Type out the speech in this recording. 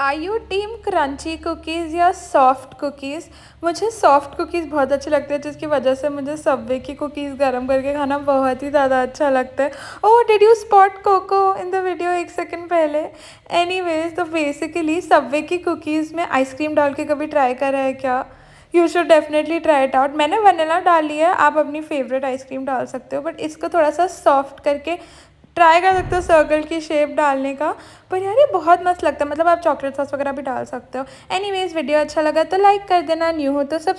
I you team crunchy cookies या soft cookies मुझे soft cookies बहुत अच्छे लगते हैं जिसकी वजह से मुझे सब्वे की कुकीज़ गर्म करके खाना बहुत ही ज़्यादा अच्छा लगता है oh did you spot Coco in the video एक सेकेंड पहले एनी वेज तो बेसिकली सब्वे की कुकीज़ में आइसक्रीम डाल के कभी ट्राई करा है क्या you should definitely try it out मैंने वनीला डाली है आप अपनी फेवरेट आइसक्रीम डाल सकते हो बट इसको थोड़ा सा सॉफ्ट करके ट्राई कर सकते हो सर्कल की शेप डालने का पर यार ये बहुत मस्त लगता है मतलब आप चॉकलेट सॉस वगैरह भी डाल सकते हो एनीवेज वीडियो अच्छा लगा तो लाइक कर देना न्यू हो तो सब्सक्राइब